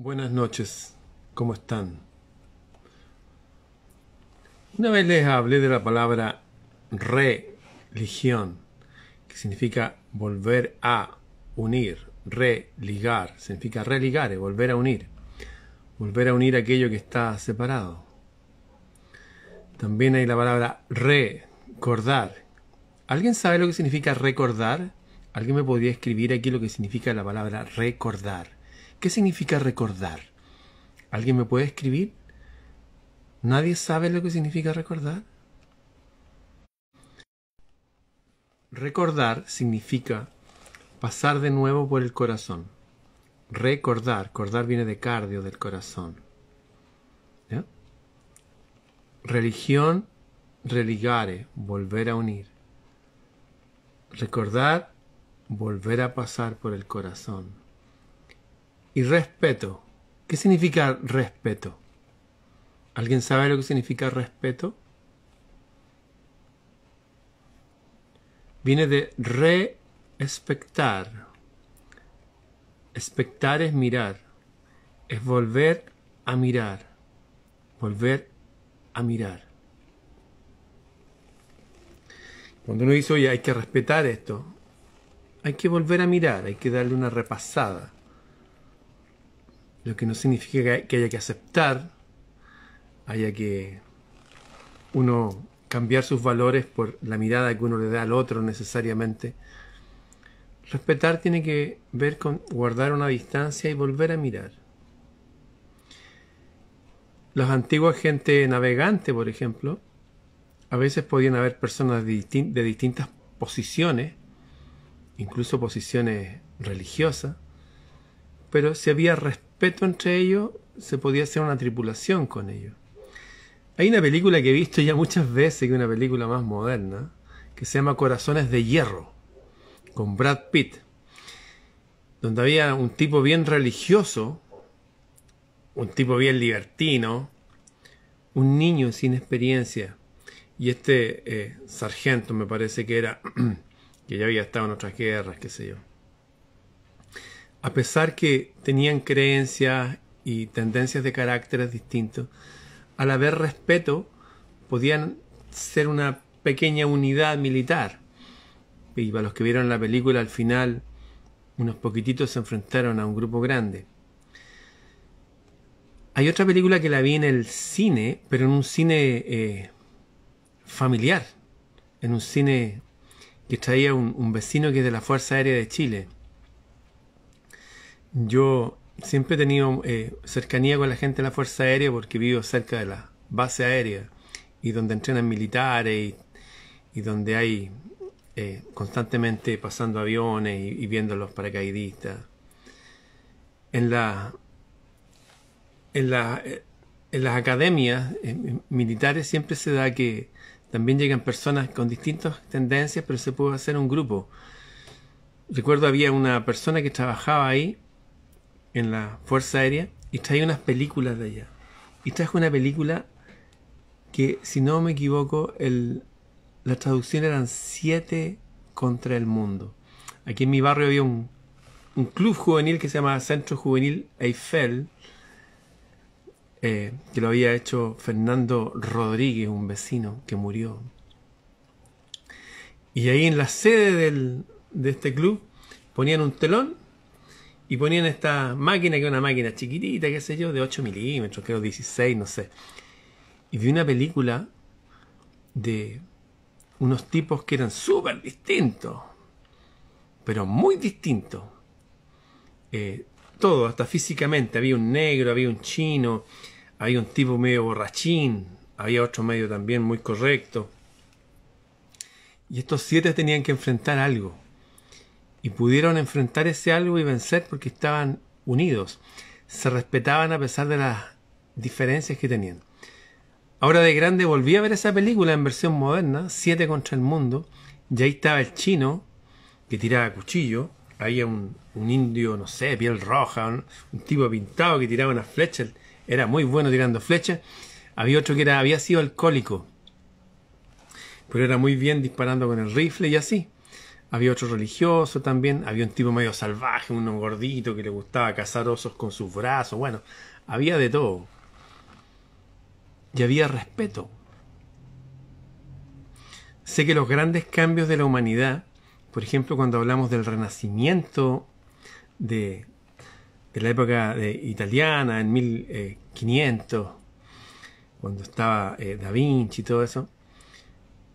Buenas noches, ¿cómo están? Una vez les hablé de la palabra religión, que significa volver a unir, religar, significa religar, es volver a unir, volver a unir aquello que está separado. También hay la palabra recordar. ¿Alguien sabe lo que significa recordar? ¿Alguien me podría escribir aquí lo que significa la palabra recordar? ¿Qué significa recordar? ¿Alguien me puede escribir? ¿Nadie sabe lo que significa recordar? Recordar significa pasar de nuevo por el corazón. Recordar, recordar viene de cardio, del corazón. Religión, religare, volver a unir. Recordar, volver a pasar por el corazón y respeto. ¿Qué significa respeto? ¿Alguien sabe lo que significa respeto? Viene de respectar. Espectar es mirar, es volver a mirar, volver a mirar. Cuando uno dice, oye, hay que respetar esto, hay que volver a mirar, hay que darle una repasada lo que no significa que haya que aceptar, haya que uno cambiar sus valores por la mirada que uno le da al otro necesariamente. Respetar tiene que ver con guardar una distancia y volver a mirar. Las antiguas gente navegante, por ejemplo, a veces podían haber personas de distintas posiciones, incluso posiciones religiosas, pero si había respeto entre ellos, se podía hacer una tripulación con ellos. Hay una película que he visto ya muchas veces, que es una película más moderna, que se llama Corazones de Hierro, con Brad Pitt, donde había un tipo bien religioso, un tipo bien libertino, un niño sin experiencia, y este eh, sargento me parece que era, que ya había estado en otras guerras, qué sé yo a pesar que tenían creencias y tendencias de caracteres distintos, al haber respeto podían ser una pequeña unidad militar. Y para los que vieron la película al final, unos poquititos se enfrentaron a un grupo grande. Hay otra película que la vi en el cine, pero en un cine eh, familiar, en un cine que traía un vecino que es de la Fuerza Aérea de Chile yo siempre he tenido eh, cercanía con la gente de la Fuerza Aérea porque vivo cerca de la base aérea y donde entrenan militares y, donde hay eh, constantemente pasando aviones y, viendo los paracaidistas. En la en, la, eh, en, las academias militares siempre se da que también llegan personas con distintas tendencias, pero se puede hacer un grupo. Recuerdo había una persona que trabajaba ahí en la Fuerza Aérea y trae unas películas de ella Y trajo una película que, si no me equivoco, el, la traducción eran siete contra el mundo. Aquí en mi barrio había un, club juvenil que se llama Centro Juvenil Eiffel, eh, que lo había hecho Fernando Rodríguez, un vecino que murió. Y ahí en la sede del, de este club ponían un telón y ponían esta máquina, que era una máquina chiquitita, qué sé yo, de 8 milímetros, creo 16, no sé. Y vi una película de unos tipos que eran súper distintos, pero muy distintos. Eh, todo, hasta físicamente. Había un negro, había un chino, había un tipo medio borrachín, había otro medio también muy correcto. Y estos siete tenían que enfrentar algo pudieron enfrentar ese algo y vencer porque estaban unidos, se respetaban a pesar de las diferencias que tenían. Ahora de grande volví a ver esa película en versión moderna, Siete contra el mundo, y ahí estaba el chino que tiraba cuchillo, había un, un indio, no sé, piel roja, un, un tipo pintado que tiraba unas flechas, era muy bueno tirando flechas, había otro que era, había sido alcohólico, pero era muy bien disparando con el rifle y así. Había otro religioso también, había un tipo medio salvaje, uno gordito que le gustaba cazar osos con sus brazos, bueno, había de todo. Y había respeto. Sé que los grandes cambios de la humanidad, por ejemplo cuando hablamos del renacimiento de, la época italiana en 1500, eh, cuando estaba eh, Da Vinci y todo eso,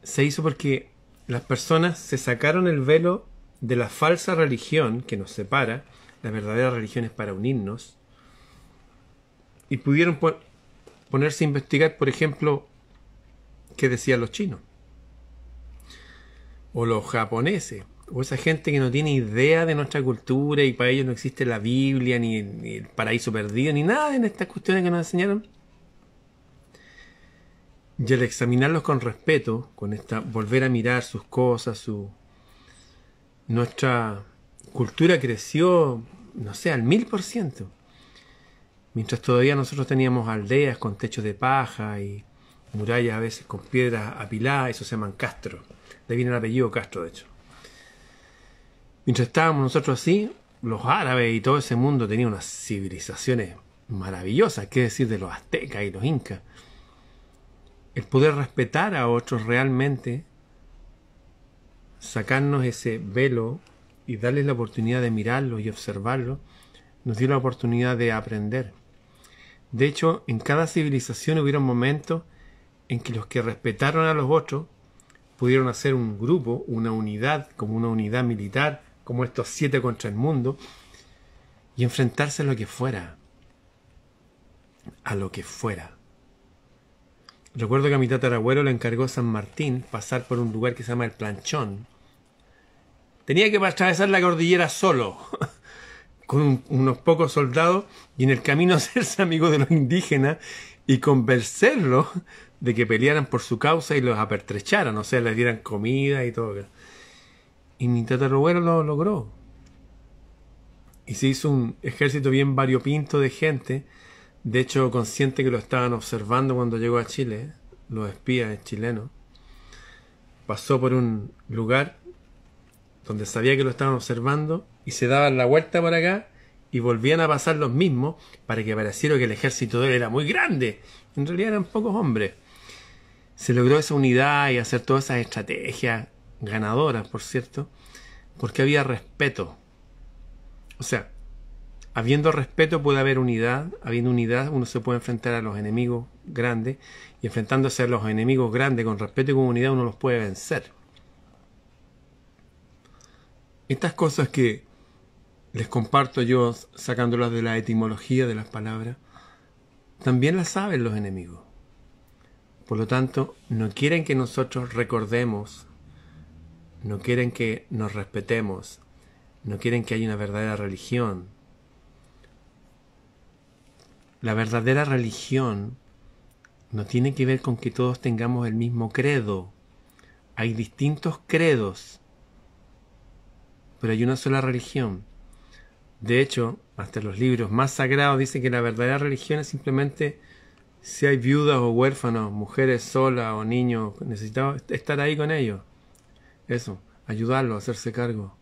se hizo porque las personas se sacaron el velo de la falsa religión que nos separa, la verdadera religión es para unirnos, y pudieron ponerse a investigar, por ejemplo, qué decían los chinos, o los japoneses, o esa gente que no tiene idea de nuestra cultura y para ellos no existe la Biblia, ni, ni el paraíso perdido, ni nada en estas cuestiones que nos enseñaron y al examinarlos con respeto, con esta volver a mirar sus cosas, su nuestra cultura creció, no sé, al mil por ciento. Mientras todavía nosotros teníamos aldeas con techos de paja y murallas a veces con piedras apiladas, eso se llaman Castro. De ahí viene el apellido Castro, de hecho. Mientras estábamos nosotros así, los árabes y todo ese mundo tenían unas civilizaciones maravillosas, qué decir de los aztecas y los incas el poder respetar a otros realmente, sacarnos ese velo y darles la oportunidad de mirarlos y observarlos, nos dio la oportunidad de aprender. De hecho, en cada civilización un momentos en que los que respetaron a los otros pudieron hacer un grupo, una unidad, como una unidad militar, como estos siete contra el mundo, y enfrentarse a lo que fuera, a lo que fuera. Recuerdo que a mi tatarabuelo le encargó San Martín pasar por un lugar que se llama el Planchón. Tenía que atravesar la cordillera solo, con unos pocos soldados, y en el camino hacerse amigo de los indígenas y convencerlos de que pelearan por su causa y los apertrecharan, o sea, les dieran comida y todo. Y mi tatarabuelo lo logró. Y se hizo un ejército bien variopinto de gente de hecho, consciente que lo estaban observando cuando llegó a Chile, los espías chilenos, pasó por un lugar donde sabía que lo estaban observando y se daban la vuelta para acá y volvían a pasar los mismos para que pareciera que el ejército de él era muy grande. En realidad eran pocos hombres. Se logró esa unidad y hacer todas esas estrategias ganadoras, por cierto, porque había respeto. O sea, Habiendo respeto puede haber unidad, habiendo unidad uno se puede enfrentar a los enemigos grandes y enfrentándose a los enemigos grandes con respeto y con unidad uno los puede vencer. Estas cosas que les comparto yo sacándolas de la etimología de las palabras, también las saben los enemigos. Por lo tanto, no quieren que nosotros recordemos, no quieren que nos respetemos, no quieren que haya una verdadera religión, la verdadera religión no tiene que ver con que todos tengamos el mismo credo. Hay distintos credos, pero hay una sola religión. De hecho, hasta los libros más sagrados dicen que la verdadera religión es simplemente si hay viudas o huérfanos, mujeres solas o niños, necesitados, estar ahí con ellos. Eso, ayudarlos a hacerse cargo.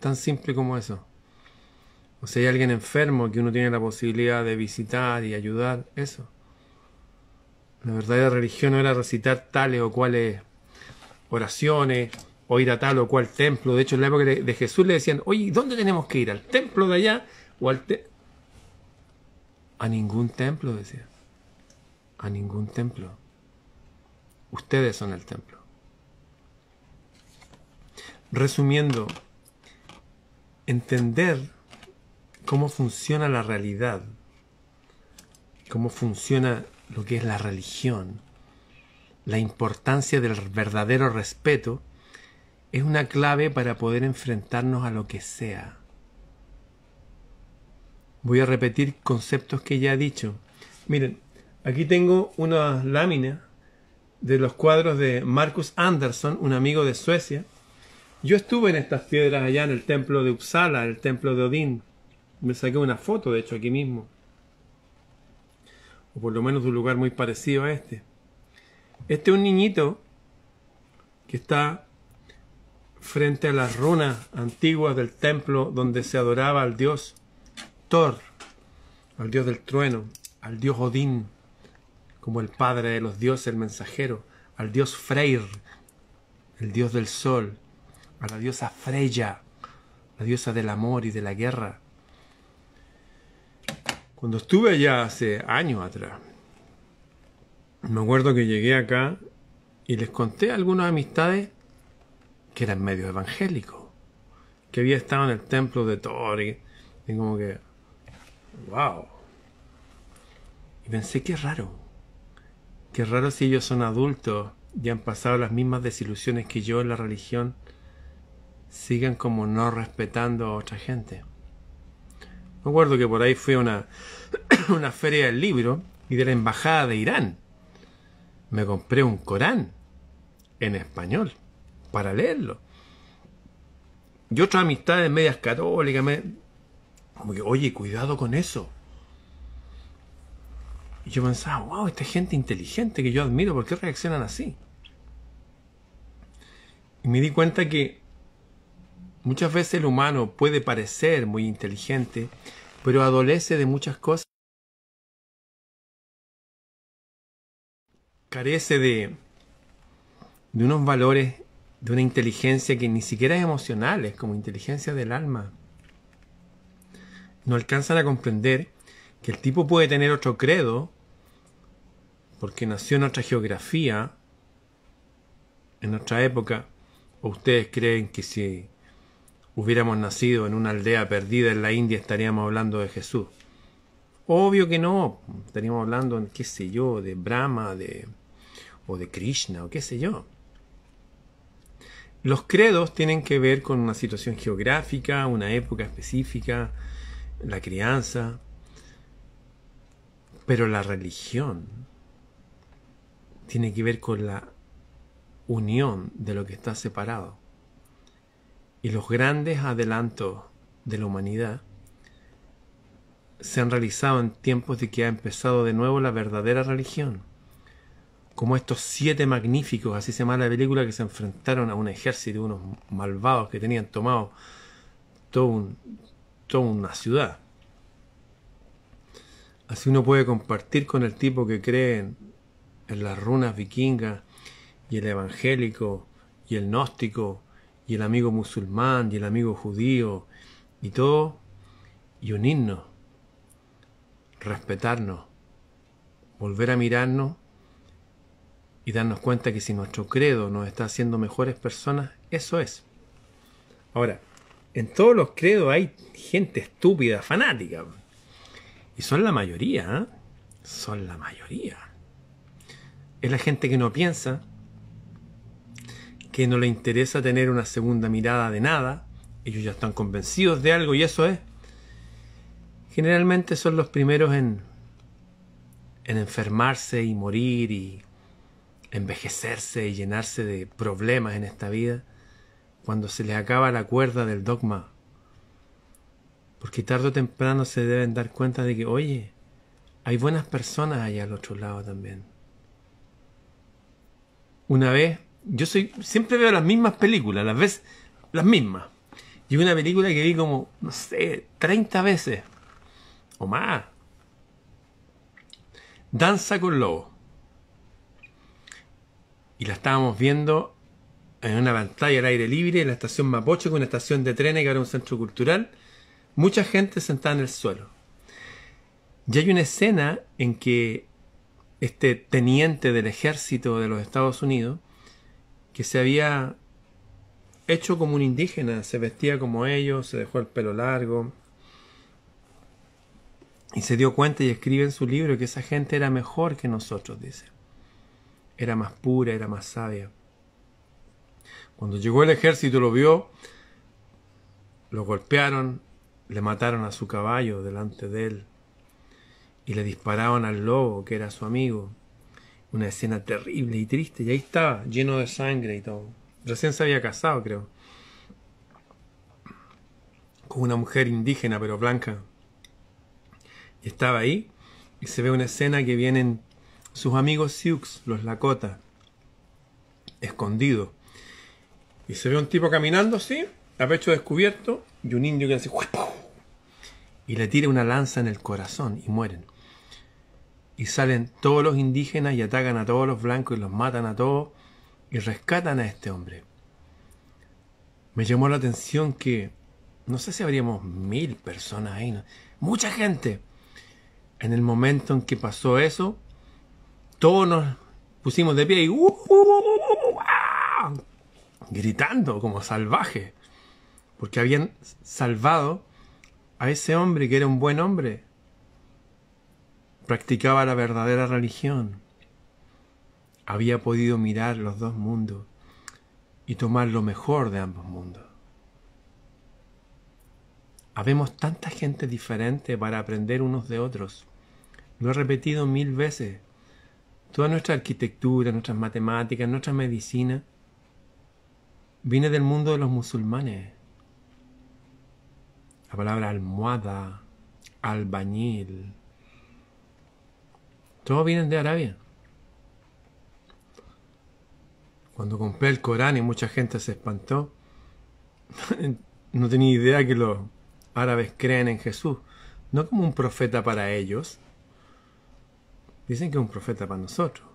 Tan simple como eso si hay alguien enfermo que uno tiene la posibilidad de visitar y ayudar, eso. La verdadera religión no era recitar tales o cuales oraciones o ir a tal o cual templo. De hecho, en la época de, Jesús le decían, oye, ¿dónde tenemos que ir? ¿Al templo de allá o al A ningún templo, decía. A ningún templo. Ustedes son el templo. Resumiendo, entender cómo funciona la realidad, cómo funciona lo que es la religión, la importancia del verdadero respeto, es una clave para poder enfrentarnos a lo que sea. Voy a repetir conceptos que ya he dicho. Miren, aquí tengo unas lámina de los cuadros de Marcus Anderson, un amigo de Suecia. Yo estuve en estas piedras allá en el templo de Uppsala, el templo de Odín. Me saqué una foto, de hecho, aquí mismo. O por lo menos de un lugar muy parecido a este. Este es un niñito que está frente a las runas antiguas del templo donde se adoraba al dios Thor, al dios del trueno, al dios Odín, como el padre de los dioses, el mensajero, al dios Freyr, el dios del sol, a la diosa Freya, la diosa del amor y de la guerra, cuando estuve allá hace años atrás, me acuerdo que llegué acá y les conté a algunas amistades que eran medio evangélicos, que había estado en el templo de Thor y, como que, wow. Y pensé, qué raro, qué raro si ellos son adultos y han pasado las mismas desilusiones que yo en la religión, sigan como no respetando a otra gente. Me acuerdo que por ahí fue una, una feria del libro y de la embajada de Irán. Me compré un Corán en español para leerlo. Y otras amistades medias católicas, me, como que, oye, cuidado con eso. Y yo pensaba, wow, esta gente inteligente que yo admiro, ¿por qué reaccionan así? Y me di cuenta que Muchas veces el humano puede parecer muy inteligente, pero adolece de muchas cosas. Carece de, de unos valores, de una inteligencia que ni siquiera es emocional, es como inteligencia del alma. No alcanzan a comprender que el tipo puede tener otro credo, porque nació en otra geografía, en otra época, o ustedes creen que si hubiéramos nacido en una aldea perdida en la India, estaríamos hablando de Jesús. Obvio que no, estaríamos hablando, qué sé yo, de Brahma, de, o de Krishna, o qué sé yo. Los credos tienen que ver con una situación geográfica, una época específica, la crianza, pero la religión tiene que ver con la unión de lo que está separado y los grandes adelantos de la humanidad se han realizado en tiempos de que ha empezado de nuevo la verdadera religión. Como estos siete magníficos, así se llama la película, que se enfrentaron a un ejército, unos malvados que tenían tomado toda una ciudad. Así uno puede compartir con el tipo que cree en las runas vikingas y el evangélico y el gnóstico y el amigo musulmán y el amigo judío y todo, y unirnos, respetarnos, volver a mirarnos y darnos cuenta que si nuestro credo nos está haciendo mejores personas, eso es. Ahora, en todos los credos hay gente estúpida, fanática. Y son la mayoría, ¿eh? son la mayoría. Es la gente que no piensa, que no le interesa tener una segunda mirada de nada, ellos ya están convencidos de algo y eso es, generalmente son los primeros en, en enfermarse y morir y envejecerse y llenarse de problemas en esta vida cuando se les acaba la cuerda del dogma. Porque tarde o temprano se deben dar cuenta de que, oye, hay buenas personas allá al otro lado también. Una vez yo soy siempre veo las mismas películas, las ves las mismas. Y una película que vi como, no sé, 30 veces o más. Danza con Lobo. Y la estábamos viendo en una pantalla al aire libre en la estación Mapocho, con una estación de trenes que era un centro cultural. Mucha gente sentada en el suelo. Y hay una escena en que este teniente del ejército de los Estados Unidos que se había hecho como un indígena, se vestía como ellos, se dejó el pelo largo y se dio cuenta y escribe en su libro que esa gente era mejor que nosotros, dice. Era más pura, era más sabia. Cuando llegó el ejército lo vio, lo golpearon, le mataron a su caballo delante de él y le dispararon al lobo que era su amigo una escena terrible y triste. Y ahí estaba, lleno de sangre y todo. Recién se había casado, creo. Con una mujer indígena, pero blanca. Y estaba ahí. Y se ve una escena que vienen sus amigos Sioux, los Lakota, escondidos. Y se ve un tipo caminando así, a pecho descubierto, y un indio que hace... Y le tira una lanza en el corazón y mueren y salen todos los indígenas y atacan a todos los blancos y los matan a todos y rescatan a este hombre. Me llamó la atención que no sé si habríamos mil personas ahí, mucha gente. En el momento en que pasó eso, todos nos pusimos de pie y uh, uh, uh, ah", gritando como salvaje, porque habían salvado a ese hombre que era un buen hombre, practicaba la verdadera religión. Había podido mirar los dos mundos y tomar lo mejor de ambos mundos. Habemos tanta gente diferente para aprender unos de otros. Lo he repetido mil veces. Toda nuestra arquitectura, nuestras matemáticas, nuestra medicina viene del mundo de los musulmanes. La palabra almohada, albañil, todos vienen de Arabia. Cuando compré el Corán y mucha gente se espantó, no tenía idea que los árabes creen en Jesús, no como un profeta para ellos. Dicen que es un profeta para nosotros.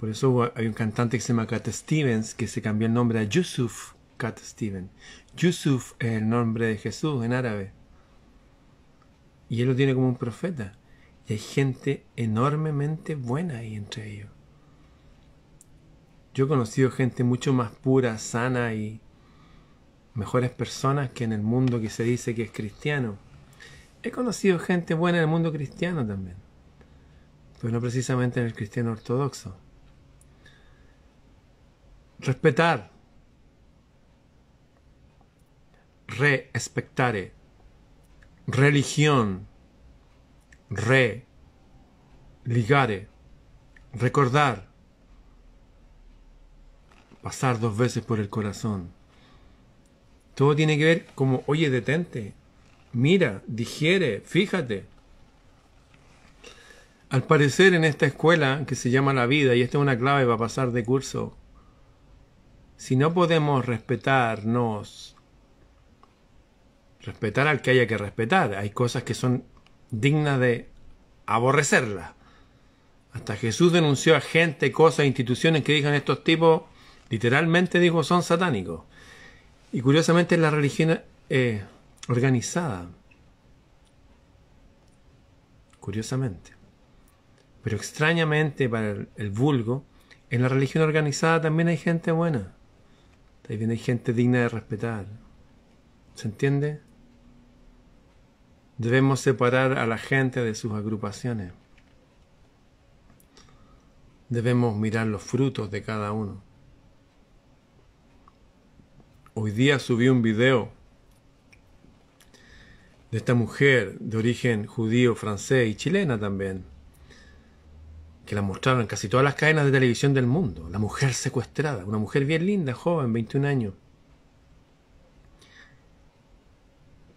Por eso hay un cantante que se llama Cat Stevens, que se cambió el nombre a Yusuf Cat Stevens. Yusuf es el nombre de Jesús en árabe. Y él lo tiene como un profeta. Y hay gente enormemente buena ahí entre ellos. Yo he conocido gente mucho más pura, sana y mejores personas que en el mundo que se dice que es cristiano. He conocido gente buena en el mundo cristiano también, pero no precisamente en el cristiano ortodoxo. Respetar. Respetare. Religión re, ligare, recordar, pasar dos veces por el corazón. Todo tiene que ver como, oye, detente, mira, digiere, fíjate. Al parecer en esta escuela que se llama la vida, y esta es una clave para pasar de curso, si no podemos respetarnos, respetar al que haya que respetar, hay cosas que son digna de aborrecerla. Hasta Jesús denunció a gente, cosas, instituciones que dijeron estos tipos, literalmente dijo, son satánicos. Y curiosamente en la religión eh, organizada. Curiosamente. Pero extrañamente para el, vulgo, en la religión organizada también hay gente buena. También hay gente digna de respetar. ¿Se entiende? Debemos separar a la gente de sus agrupaciones. Debemos mirar los frutos de cada uno. Hoy día subí un video de esta mujer de origen judío, francés y chilena también, que la mostraron en casi todas las cadenas de televisión del mundo. La mujer secuestrada, una mujer bien linda, joven, 21 años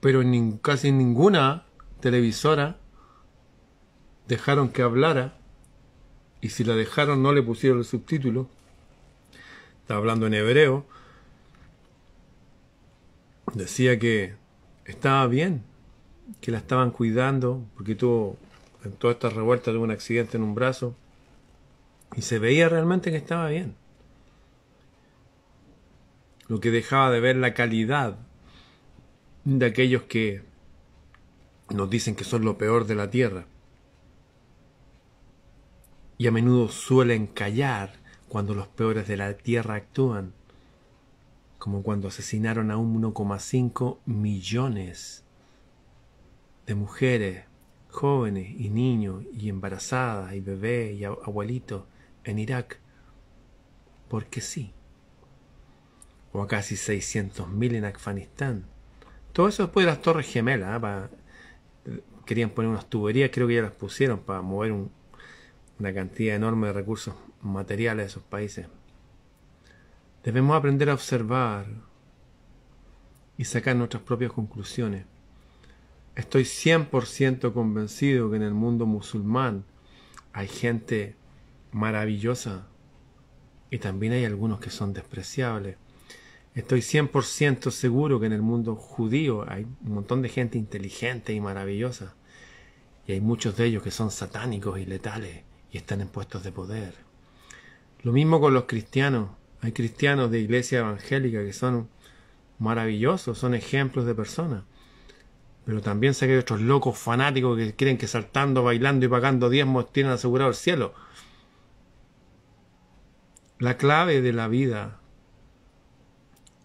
pero en casi ninguna televisora dejaron que hablara y si la dejaron no le pusieron el subtítulo. Está hablando en hebreo. Decía que estaba bien, que la estaban cuidando, porque tuvo en toda esta revuelta tuvo un accidente en un brazo y se veía realmente que estaba bien. Lo que dejaba de ver la calidad de aquellos que nos dicen que son lo peor de la tierra y a menudo suelen callar cuando los peores de la tierra actúan, como cuando asesinaron a 1,5 millones de mujeres, jóvenes y niños y embarazadas y bebés y abuelitos en Irak, porque sí, o a casi 600.000 en Afganistán, todo eso después de las torres gemelas. ¿ah? querían poner unas tuberías, creo que ya las pusieron para mover una cantidad enorme de recursos materiales de esos países. Debemos aprender a observar y sacar nuestras propias conclusiones. Estoy 100% convencido que en el mundo musulmán hay gente maravillosa y también hay algunos que son despreciables. Estoy 100% seguro que en el mundo judío hay un montón de gente inteligente y maravillosa. Y hay muchos de ellos que son satánicos y letales y están en puestos de poder. Lo mismo con los cristianos. Hay cristianos de iglesia evangélica que son maravillosos, son ejemplos de personas. Pero también sé que hay otros locos fanáticos que creen que saltando, bailando y pagando diezmos tienen asegurado el cielo. La clave de la vida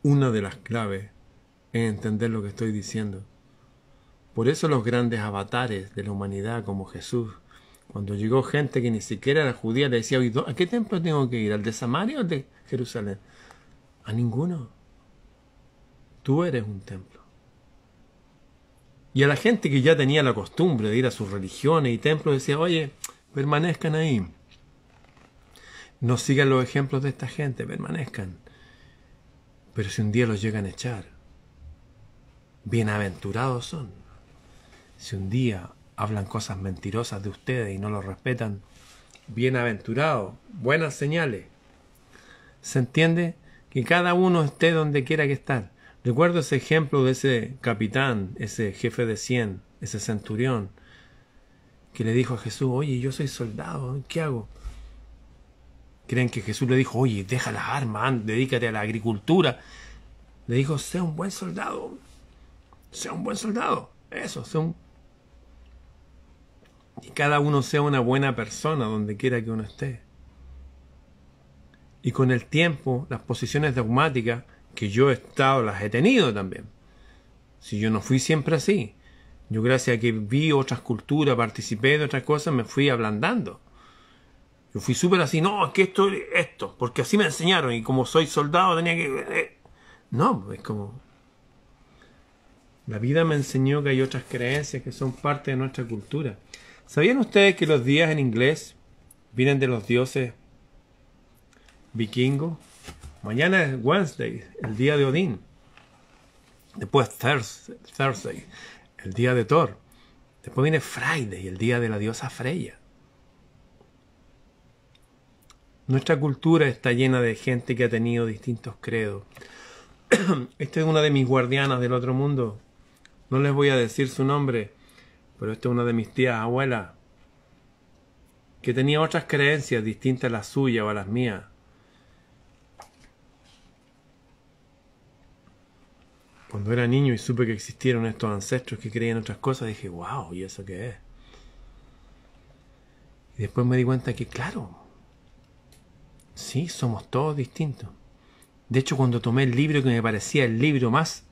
una de las claves en entender lo que estoy diciendo. Por eso los grandes avatares de la humanidad como Jesús, cuando llegó gente que ni siquiera era judía, le decía, ¿a qué templo tengo que ir? ¿Al de Samaria o al de Jerusalén? A ninguno. Tú eres un templo. Y a la gente que ya tenía la costumbre de ir a sus religiones y templos, decía, oye, permanezcan ahí. No sigan los ejemplos de esta gente, permanezcan. Pero si un día los llegan a echar, bienaventurados son. Si un día hablan cosas mentirosas de ustedes y no los respetan, bienaventurados, buenas señales. ¿Se entiende? Que cada uno esté donde quiera que estar. Recuerdo ese ejemplo de ese capitán, ese jefe de cien, ese centurión, que le dijo a Jesús, oye, yo soy soldado, ¿qué hago? Creen que Jesús le dijo, oye, deja las armas, dedícate a la agricultura. Le dijo, sea un buen soldado. Sea un buen soldado. Eso, sea un... Y cada uno sea una buena persona donde quiera que uno esté. Y con el tiempo, las posiciones dogmáticas que yo he estado, las he tenido también. Si yo no fui siempre así, yo gracias a que vi otras culturas, participé de otras cosas, me fui ablandando. Yo fui súper así, no, es que esto, esto, porque así me enseñaron y como soy soldado tenía que... Eh, no, pues, es como... La vida me enseñó que hay otras creencias que son parte de nuestra cultura. ¿Sabían ustedes que los días en inglés vienen de los dioses vikingos? Mañana es Wednesday, el día de Odín. Después Thursday el día de Thor. Después viene Friday, el día de la diosa Freya. Nuestra cultura está llena de gente que ha tenido distintos credos. esta es una de mis guardianas del otro mundo. No les voy a decir su nombre, pero esta es una de mis tías abuelas, que tenía otras creencias distintas a las suyas o a las mías. Cuando era niño y supe que existieron estos ancestros que creían otras cosas, dije, wow, ¿y eso qué es? Y después me di cuenta que, claro, Sí, somos todos distintos. De hecho, cuando tomé el libro que me parecía el libro más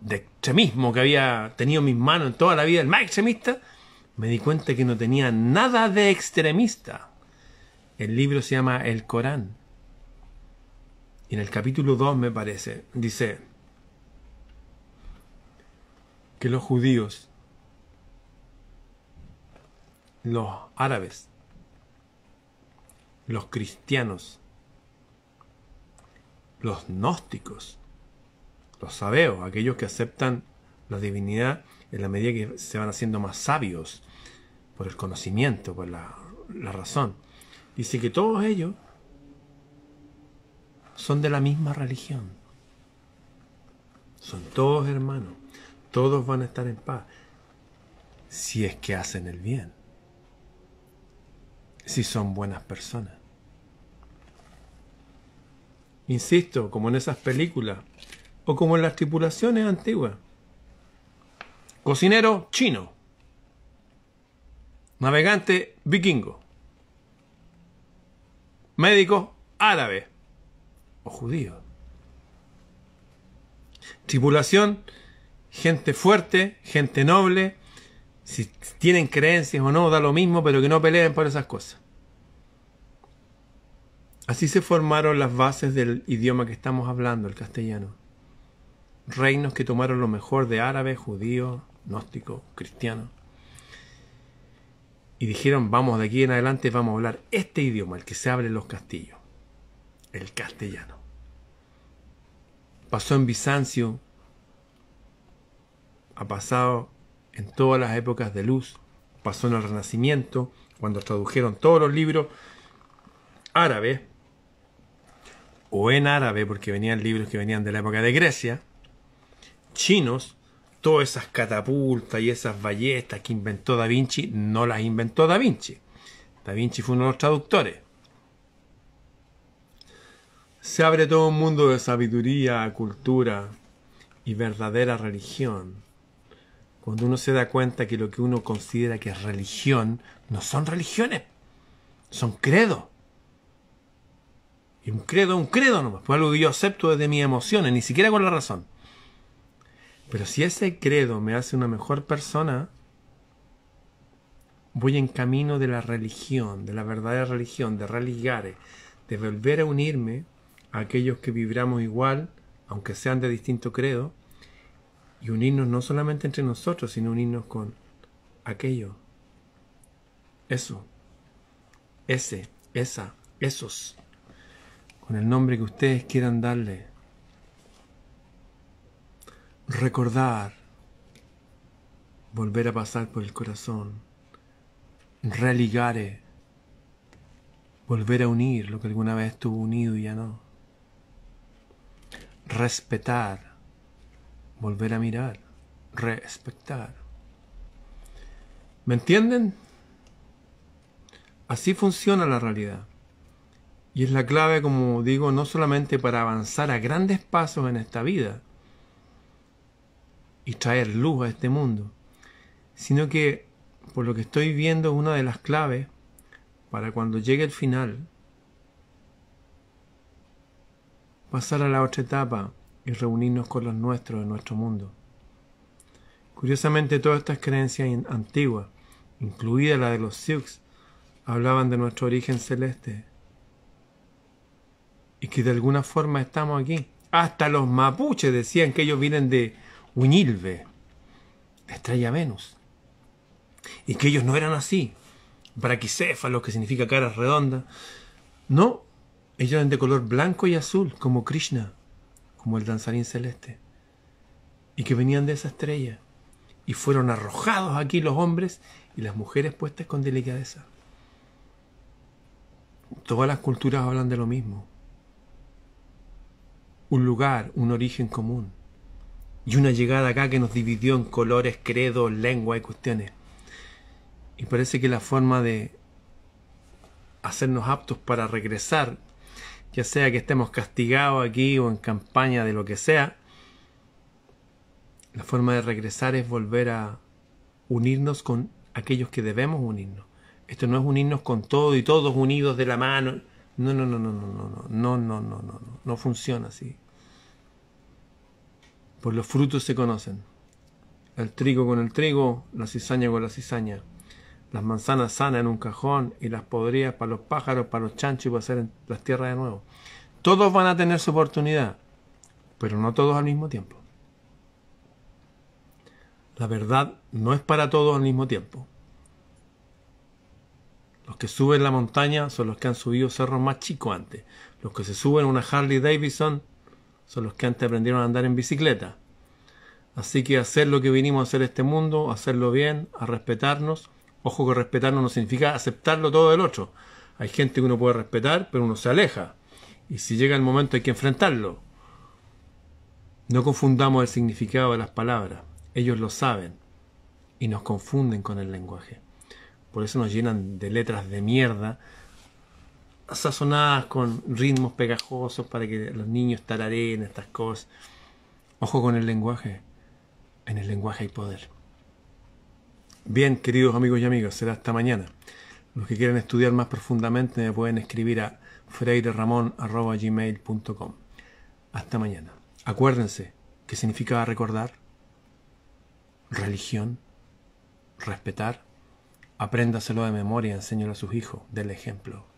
de extremismo que había tenido mis manos en toda la vida, el más extremista, me di cuenta que no tenía nada de extremista. El libro se llama El Corán. Y en el capítulo 2, me parece, dice que los judíos, los árabes, los cristianos, los gnósticos, los sabeos, aquellos que aceptan la divinidad en la medida que se van haciendo más sabios por el conocimiento, por la, la razón. Dice que todos ellos son de la misma religión. Son todos hermanos. Todos van a estar en paz si es que hacen el bien si son buenas personas. Insisto, como en esas películas o como en las tripulaciones antiguas. Cocinero chino. Navegante vikingo. Médico árabe o judío. Tripulación, gente fuerte, gente noble, si tienen creencias o no, da lo mismo, pero que no peleen por esas cosas. Así se formaron las bases del idioma que estamos hablando, el castellano. Reinos que tomaron lo mejor de árabe, judío, gnóstico, cristiano. Y dijeron, vamos, de aquí en adelante vamos a hablar este idioma, el que se abre en los castillos, el castellano. Pasó en Bizancio, ha pasado en todas las épocas de luz. Pasó en el Renacimiento, cuando tradujeron todos los libros árabes, o en árabe, porque venían libros que venían de la época de Grecia, chinos, todas esas catapultas y esas ballestas que inventó Da Vinci, no las inventó Da Vinci. Da Vinci fue uno de los traductores. Se abre todo un mundo de sabiduría, cultura y verdadera religión cuando uno se da cuenta que lo que uno considera que es religión no son religiones, son credos. Y un credo es un credo nomás, pues algo que yo acepto desde mi emociones, ni siquiera con la razón. Pero si ese credo me hace una mejor persona, voy en camino de la religión, de la verdadera religión, de religare, de volver a unirme a aquellos que vibramos igual, aunque sean de distinto credo, y unirnos no solamente entre nosotros, sino unirnos con aquello, eso, ese, esa, esos, con el nombre que ustedes quieran darle. Recordar, volver a pasar por el corazón, religare, volver a unir lo que alguna vez estuvo unido y ya no. Respetar volver a mirar, respetar. ¿Me entienden? Así funciona la realidad. Y es la clave, como digo, no solamente para avanzar a grandes pasos en esta vida y traer luz a este mundo, sino que, por lo que estoy viendo, es una de las claves para cuando llegue el final, pasar a la otra etapa, y reunirnos con los nuestros en nuestro mundo. Curiosamente, todas estas creencias antiguas, incluida la de los Sioux, hablaban de nuestro origen celeste y que de alguna forma estamos aquí. Hasta los mapuches decían que ellos vienen de Uñilve, estrella Venus, y que ellos no eran así, braquicéfalos, que significa cara redonda, No, ellos eran de color blanco y azul, como Krishna como el danzarín celeste, y que venían de esa estrella, y fueron arrojados aquí los hombres y las mujeres puestas con delicadeza. Todas las culturas hablan de lo mismo. Un lugar, un origen común. Y una llegada acá que nos dividió en colores, credos, lengua y cuestiones. Y parece que la forma de hacernos aptos para regresar ya sea que estemos castigados aquí o en campaña de lo que sea, la forma de regresar es volver a unirnos con aquellos que debemos unirnos. Esto no es unirnos con todo y todos unidos de la mano. No, no, no, no, no, no, no, no, no, no, no, funciona así. Por los frutos se conocen. El trigo con el trigo, la cizaña con la cizaña las manzanas sanas en un cajón y las podrías para los pájaros, para los chanchos y para hacer las tierras de nuevo. Todos van a tener su oportunidad, pero no todos al mismo tiempo. La verdad no es para todos al mismo tiempo. Los que suben la montaña son los que han subido cerros más chicos antes. Los que se suben una Harley Davidson son los que antes aprendieron a andar en bicicleta. Así que hacer lo que vinimos a hacer este mundo, hacerlo bien, a respetarnos Ojo que respetarlo no significa aceptarlo todo del otro. Hay gente que uno puede respetar, pero uno se aleja. Y si llega el momento hay que enfrentarlo. No confundamos el significado de las palabras. Ellos lo saben. Y nos confunden con el lenguaje. Por eso nos llenan de letras de mierda, sazonadas con ritmos pegajosos para que los niños tarareen estas cosas. Ojo con el lenguaje. En el lenguaje hay poder. Bien, queridos amigos y amigas, será hasta mañana. Los que quieran estudiar más profundamente me pueden escribir a freireramon.gmail.com. Hasta mañana. Acuérdense, ¿qué significaba recordar? Religión, respetar. Apréndaselo de memoria, enséñalo a sus hijos, del ejemplo.